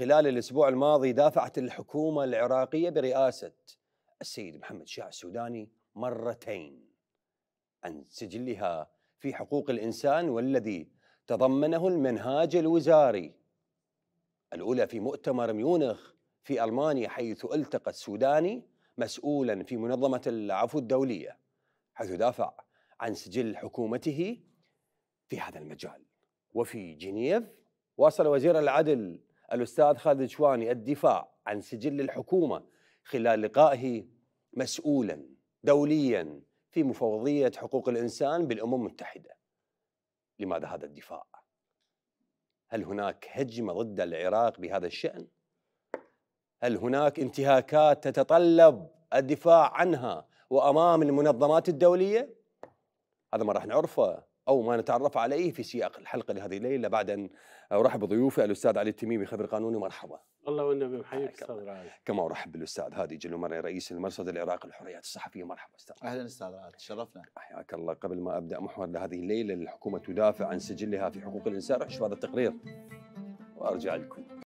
خلال الأسبوع الماضي دافعت الحكومة العراقية برئاسة السيد محمد شاه السوداني مرتين عن سجلها في حقوق الإنسان والذي تضمنه المنهاج الوزاري الأولى في مؤتمر ميونخ في ألمانيا حيث التقى السوداني مسؤولا في منظمة العفو الدولية حيث دافع عن سجل حكومته في هذا المجال وفي جنيف واصل وزير العدل الأستاذ خالد شواني الدفاع عن سجل الحكومة خلال لقائه مسؤولا دوليا في مفوضية حقوق الإنسان بالأمم المتحدة لماذا هذا الدفاع؟ هل هناك هجمة ضد العراق بهذا الشأن؟ هل هناك انتهاكات تتطلب الدفاع عنها وأمام المنظمات الدولية؟ هذا ما راح نعرفه او ما نتعرف عليه في سياق الحلقه لهذه الليله بعد ان ارحب بضيوفي الاستاذ علي التميمي خبير قانوني مرحبا. الله والنبي محييك استاذ علي. كما ارحب بالاستاذ هادي جلومري رئيس المرصد العراقي للحريات الصحفيه مرحبا استاذ. اهلا استاذ رائد تشرفنا. حياك الله قبل ما ابدا محور لهذه الليله الحكومه تدافع عن سجلها في حقوق الانسان رح اشوف هذا التقرير وارجع لكم.